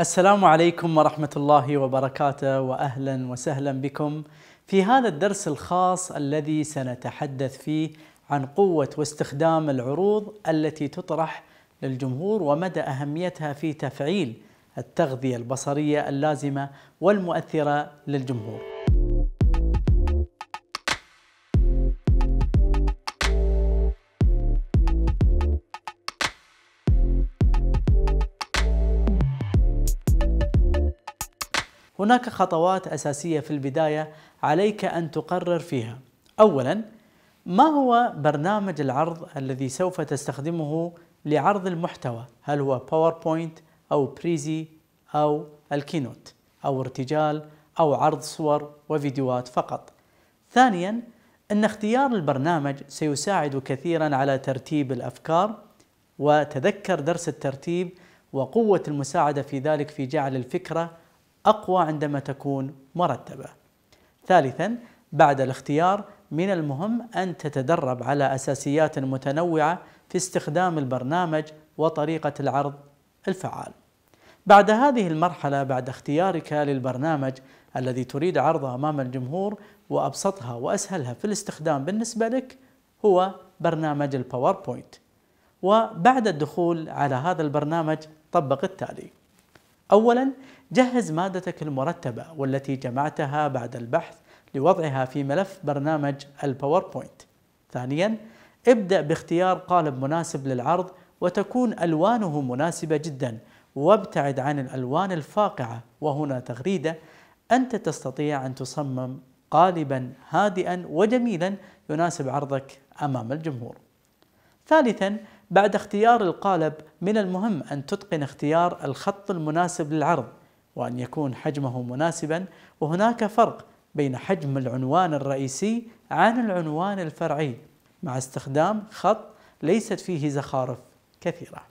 السلام عليكم ورحمة الله وبركاته وأهلا وسهلا بكم في هذا الدرس الخاص الذي سنتحدث فيه عن قوة واستخدام العروض التي تطرح للجمهور ومدى أهميتها في تفعيل التغذية البصرية اللازمة والمؤثرة للجمهور هناك خطوات أساسية في البداية عليك أن تقرر فيها. أولاً ما هو برنامج العرض الذي سوف تستخدمه لعرض المحتوى؟ هل هو باوربوينت أو بريزي أو الكينوت أو ارتجال أو عرض صور وفيديوهات فقط. ثانياً أن اختيار البرنامج سيساعد كثيراً على ترتيب الأفكار وتذكر درس الترتيب وقوة المساعدة في ذلك في جعل الفكرة أقوى عندما تكون مرتبة. ثالثا بعد الاختيار من المهم أن تتدرب على أساسيات متنوعة في استخدام البرنامج وطريقة العرض الفعال. بعد هذه المرحلة بعد اختيارك للبرنامج الذي تريد عرضه أمام الجمهور وأبسطها وأسهلها في الاستخدام بالنسبة لك هو برنامج الباوربوينت وبعد الدخول على هذا البرنامج طبق التالي أولا جهز مادتك المرتبة والتي جمعتها بعد البحث لوضعها في ملف برنامج الباوربوينت. ثانيا ابدأ باختيار قالب مناسب للعرض وتكون ألوانه مناسبة جدا وابتعد عن الألوان الفاقعة وهنا تغريدة أنت تستطيع أن تصمم قالبا هادئا وجميلا يناسب عرضك أمام الجمهور. ثالثا بعد اختيار القالب من المهم أن تتقن اختيار الخط المناسب للعرض وأن يكون حجمه مناسبا وهناك فرق بين حجم العنوان الرئيسي عن العنوان الفرعي مع استخدام خط ليست فيه زخارف كثيرة.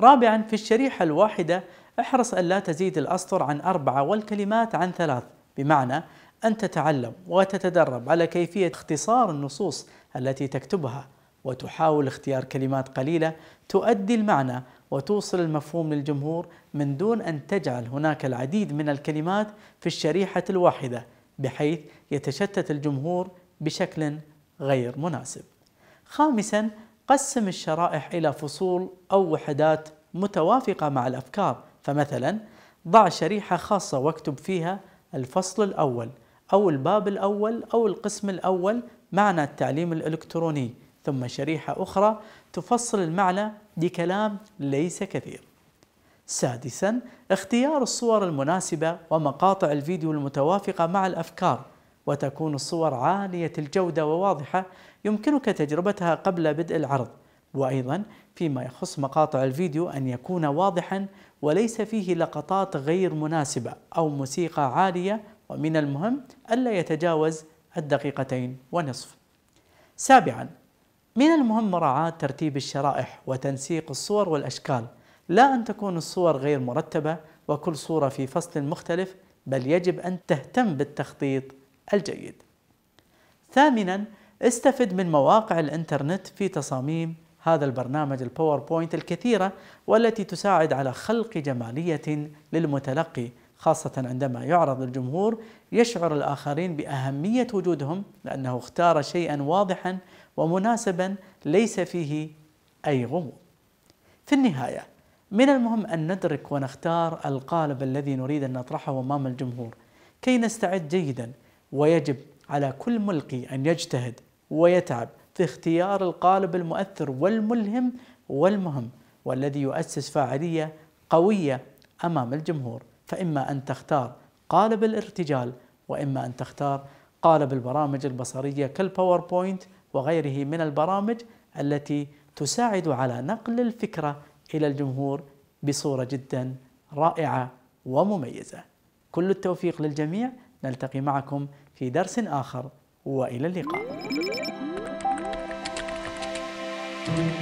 رابعا في الشريحة الواحدة احرص ألا تزيد الأسطر عن أربعة والكلمات عن ثلاث بمعنى أن تتعلم وتتدرب على كيفية اختصار النصوص التي تكتبها وتحاول اختيار كلمات قليله تؤدي المعنى وتوصل المفهوم للجمهور من دون ان تجعل هناك العديد من الكلمات في الشريحه الواحده بحيث يتشتت الجمهور بشكل غير مناسب. خامسا قسم الشرائح الى فصول او وحدات متوافقه مع الافكار فمثلا ضع شريحه خاصه واكتب فيها الفصل الاول او الباب الاول او القسم الاول معنى التعليم الالكتروني ثم شريحة أخرى تفصل المعنى لكلام ليس كثير. سادسا اختيار الصور المناسبة ومقاطع الفيديو المتوافقة مع الأفكار وتكون الصور عالية الجودة وواضحة يمكنك تجربتها قبل بدء العرض وأيضا فيما يخص مقاطع الفيديو أن يكون واضحا وليس فيه لقطات غير مناسبة أو موسيقى عالية ومن المهم ألا يتجاوز الدقيقتين ونصف سابعا من المهم مراعاة ترتيب الشرائح وتنسيق الصور والأشكال لا أن تكون الصور غير مرتبة وكل صورة في فصل مختلف بل يجب أن تهتم بالتخطيط الجيد ثامنا استفد من مواقع الانترنت في تصاميم هذا البرنامج الباوربوينت الكثيرة والتي تساعد على خلق جمالية للمتلقي خاصة عندما يعرض للجمهور يشعر الآخرين بأهمية وجودهم لأنه اختار شيئا واضحا ومناسبا ليس فيه أي غموض. في النهاية من المهم أن ندرك ونختار القالب الذي نريد أن نطرحه أمام الجمهور كي نستعد جيدا ويجب على كل ملقي أن يجتهد ويتعب في اختيار القالب المؤثر والملهم والمهم والذي يؤسس فاعلية قوية أمام الجمهور فإما أن تختار قالب الارتجال وإما أن تختار قالب البرامج البصرية كالباوربوينت وغيره من البرامج التي تساعد على نقل الفكرة إلى الجمهور بصورة جدا رائعة ومميزة كل التوفيق للجميع نلتقي معكم في درس آخر وإلى اللقاء thank you